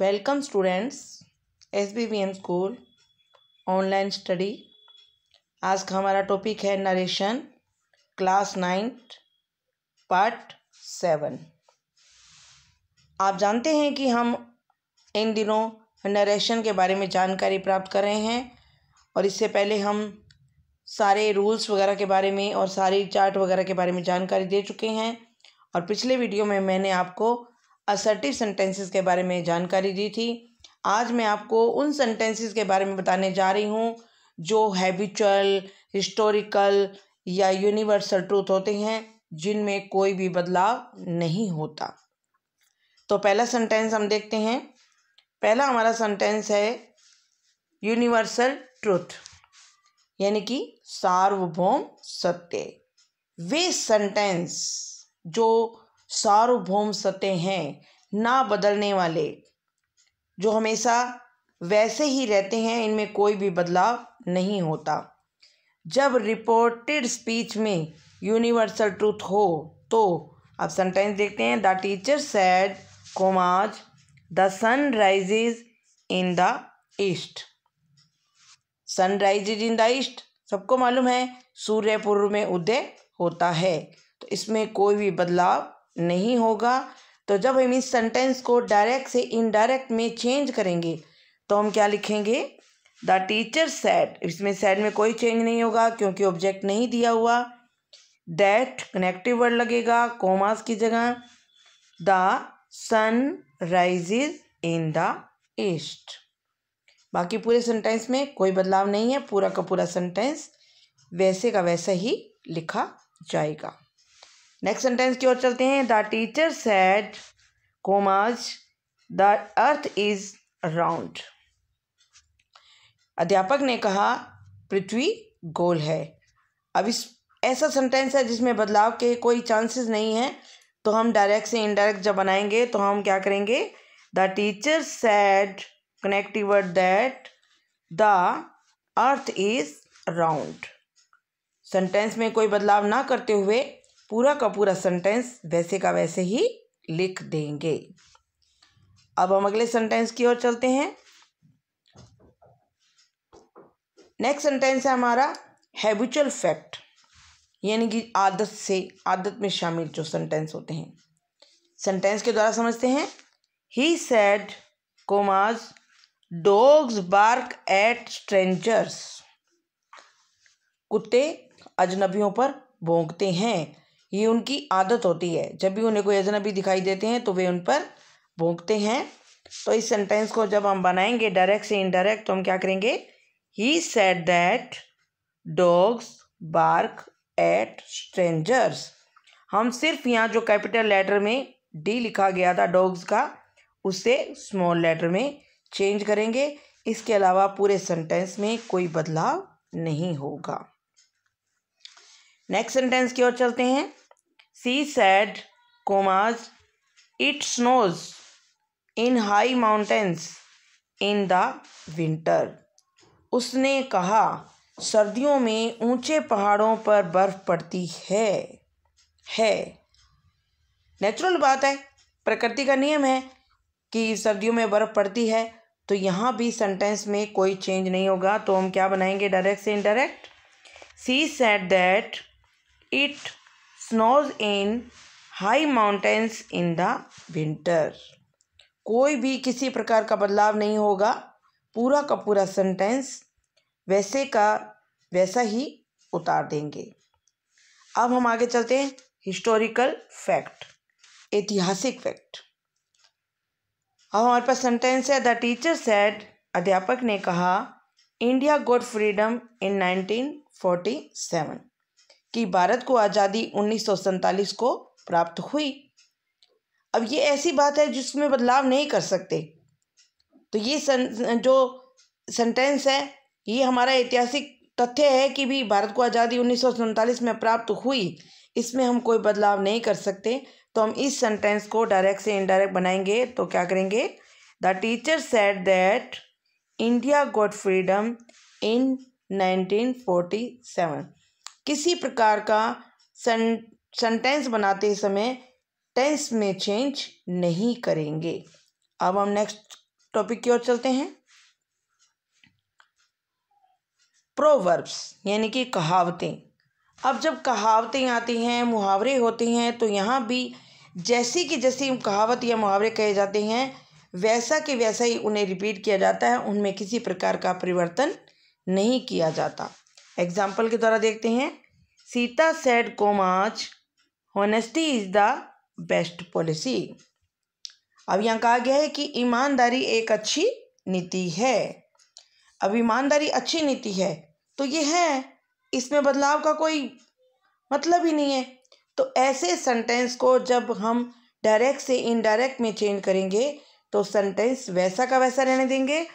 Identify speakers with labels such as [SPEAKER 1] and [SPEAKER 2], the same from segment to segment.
[SPEAKER 1] Welcome students S B V M school online study आज का हमारा टॉपिक है narration class ninth part seven आप जानते हैं कि हम इन दिनों नरेशन के बारे में जानकारी प्राप्त कर रहे हैं और इससे पहले हम सारे रूल्स वगैरह के बारे में और सारे चार्ट वगैरह के बारे में जानकारी दे चुके हैं और पिछले वीडियो में मैंने आपको असर्टिव सेंटेंसेस के बारे में जानकारी दी थी आज मैं आपको उन सेंटेंसेस के बारे में बताने जा रही हूँ जो हैबिचुअल हिस्टोरिकल या यूनिवर्सल ट्रूथ होते हैं जिनमें कोई भी बदलाव नहीं होता तो पहला सेंटेंस हम देखते हैं पहला हमारा सेंटेंस है यूनिवर्सल ट्रूथ यानी कि सार्वभौम सत्य वे सेंटेंस जो सार्वभौम सत्य हैं ना बदलने वाले जो हमेशा वैसे ही रहते हैं इनमें कोई भी बदलाव नहीं होता जब रिपोर्टेड स्पीच में यूनिवर्सल ट्रूथ हो तो अब सेंटेंस देखते हैं the teacher said commas the sun rises in the east sun rises in the east सबको मालूम है सूर्य पूर्व में उदय होता है तो इसमें कोई भी बदलाव नहीं होगा तो जब हम इस सेंटेंस को डायरेक्ट से इनडायरेक्ट में चेंज करेंगे तो हम क्या लिखेंगे द टीचर सैड इसमें सैड में कोई चेंज नहीं होगा क्योंकि ऑब्जेक्ट नहीं दिया हुआ दैट कनेक्टिव वर्ड लगेगा कोमास की जगह the sun rises in the east बाकी पूरे सेंटेंस में कोई बदलाव नहीं है पूरा का पूरा सेंटेंस वैसे का वैसा ही लिखा जाएगा नेक्स्ट सेंटेंस की ओर चलते हैं the teacher said commas the earth is round अध्यापक ने कहा पृथ्वी गोल है अब इस ऐसा सेंटेंस है जिसमें बदलाव के कोई चांसेस नहीं है तो हम डायरेक्ट से इनडायरेक्ट जब बनाएंगे तो हम क्या करेंगे the teacher said connective word that the earth is round sentence में कोई बदलाव ना करते हुए पूरा का पूरा सेंटेंस वैसे का वैसे ही लिख देंगे अब हम अगले सेंटेंस की ओर चलते हैं नेक्स्ट सेंटेंस है हमारा हैबिचुअल फैक्ट यानी कि आदत से आदत में शामिल जो सेंटेंस होते हैं सेंटेंस के द्वारा समझते हैं he said commas dogs bark at strangers कुत्ते अजनबियों पर भोंगते हैं ये उनकी आदत होती है जब भी उन्हें कोई अजनबी दिखाई देते हैं तो वे उन पर भोंकते हैं तो इस सेंटेंस को जब हम बनाएंगे डायरेक्ट से इनडायरेक्ट तो हम क्या करेंगे he said that dogs bark at strangers हम सिर्फ यहाँ जो कैपिटल लेटर में डी लिखा गया था डॉग्स का उसे स्मॉल लेटर में चेंज करेंगे इसके अलावा पूरे सेंटेंस में कोई बदलाव नहीं होगा नेक्स्ट सेंटेंस की ओर चलते हैं she said commas it snows in high mountains in the winter. उसने कहा सर्दियों में ऊंचे पहाड़ों पर बर्फ़ पड़ती है है नेचुरल बात है प्रकृति का नियम है कि सर्दियों में बर्फ़ पड़ती है तो यहाँ भी सेंटेंस में कोई चेंज नहीं होगा तो हम क्या बनाएंगे डायरेक्ट से indirect she said that it snows in high mountains in the winter कोई भी किसी प्रकार का बदलाव नहीं होगा पूरा का पूरा सेंटेंस वैसे का वैसा ही उतार देंगे अब हम आगे चलते हैं हिस्टोरिकल फैक्ट ऐतिहासिक फैक्ट अब हमारे पास सेंटेंस है द टीचर सेड अध्यापक ने कहा इंडिया गोट फ्रीडम इन 1947 कि भारत को आज़ादी उन्नीस को प्राप्त हुई अब ये ऐसी बात है जिसमें बदलाव नहीं कर सकते तो ये सन जो सेंटेंस है ये हमारा ऐतिहासिक तथ्य है कि भी भारत को आज़ादी उन्नीस में प्राप्त हुई इसमें हम कोई बदलाव नहीं कर सकते तो हम इस सेंटेंस को डायरेक्ट से इनडायरेक्ट बनाएंगे तो क्या करेंगे the teacher said that India got freedom in nineteen seven किसी प्रकार का सेंटेंस बनाते समय टेंस में चेंज नहीं करेंगे अब हम नेक्स्ट टॉपिक की ओर चलते हैं प्रोवर्ब्स यानी कि कहावतें अब जब कहावतें आती हैं मुहावरे होते हैं तो यहाँ भी जैसी कि जैसी कहावत या मुहावरे कहे जाते हैं वैसा कि वैसा ही उन्हें रिपीट किया जाता है उनमें किसी प्रकार का परिवर्तन नहीं किया जाता एग्जाम्पल के द्वारा देखते हैं Sita said commas honesty is the best policy अब यहाँ कहा गया है कि ईमानदारी एक अच्छी नीति है अब ईमानदारी अच्छी नीति है तो ये है इसमें बदलाव का कोई मतलब ही नहीं है तो ऐसे सेंटेंस को जब हम डायरेक्ट से इनडायरेक्ट में चेंज करेंगे तो सेंटेंस वैसा का वैसा रहने देंगे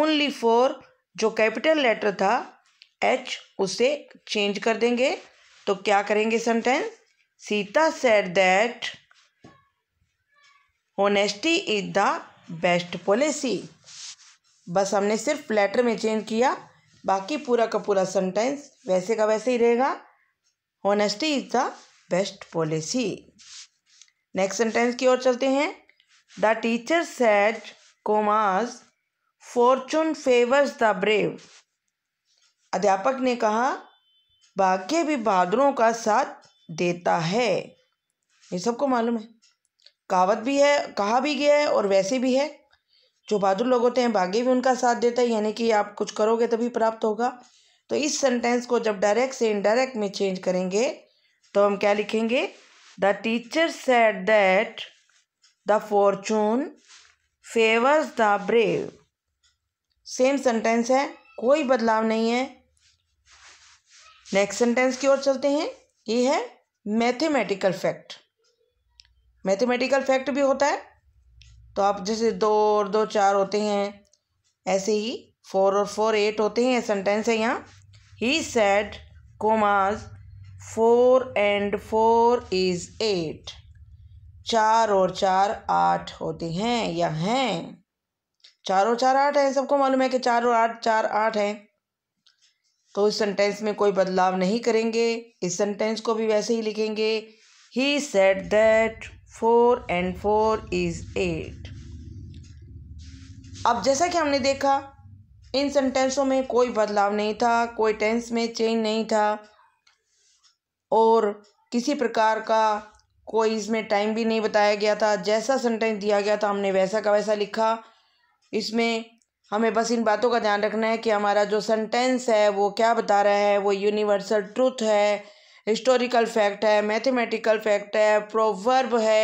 [SPEAKER 1] ओनली फॉर जो कैपिटल लेटर था एच उसे चेंज कर देंगे तो क्या करेंगे sentence Sita said that honesty is the best policy बस हमने सिर्फ लेटर में चेंज किया बाकी पूरा का पूरा सेंटेंस वैसे का वैसे ही रहेगा honesty is the best policy next sentence की ओर चलते हैं the teacher said commas fortune favours the brave अध्यापक ने कहा भाग्य भी बहादुरों का साथ देता है ये सबको मालूम है कहावत भी है कहा भी गया है और वैसे भी है जो बहादुर लोग होते हैं भाग्य भी उनका साथ देता है यानी कि आप कुछ करोगे तभी प्राप्त होगा तो इस सेंटेंस को जब डायरेक्ट से इनडायरेक्ट में चेंज करेंगे तो हम क्या लिखेंगे the teacher said that the fortune favours the brave same sentence है कोई बदलाव नहीं है नेक्स्ट सेंटेंस की ओर चलते हैं ये है मैथमेटिकल फैक्ट मैथमेटिकल फैक्ट भी होता है तो आप जैसे दो और दो चार होते हैं ऐसे ही फोर और फोर एट होते हैं सेंटेंस है यहाँ he said commas four and four is eight चार और चार आठ होते हैं या हैं चार और चार आठ हैं सबको मालूम है कि चार और आठ चार आठ हैं तो इस सेंटेंस में कोई बदलाव नहीं करेंगे इस सेंटेंस को भी वैसे ही लिखेंगे he said that four and four is eight अब जैसा कि हमने देखा इन सेंटेंसों में कोई बदलाव नहीं था कोई टेंस में चेंज नहीं था और किसी प्रकार का कोई इसमें टाइम भी नहीं बताया गया था जैसा सेंटेंस दिया गया था हमने वैसा का वैसा लिखा इसमें हमें बस इन बातों का ध्यान रखना है कि हमारा जो सेंटेंस है वो क्या बता रहा है वो यूनिवर्सल ट्रूथ है हिस्टोरिकल फैक्ट है मैथमेटिकल फैक्ट है प्रोवर्ब है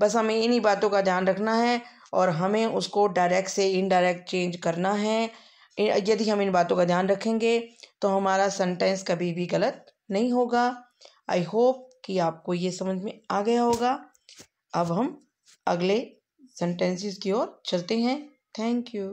[SPEAKER 1] बस हमें इन्हीं बातों का ध्यान रखना है और हमें उसको डायरेक्ट से इनडायरेक्ट चेंज करना है यदि हम इन बातों का ध्यान रखेंगे तो हमारा सेंटेंस कभी भी गलत नहीं होगा आई होप कि आपको ये समझ में आ गया होगा अब हम अगले सेंटेंसेस की ओर चलते हैं थैंक यू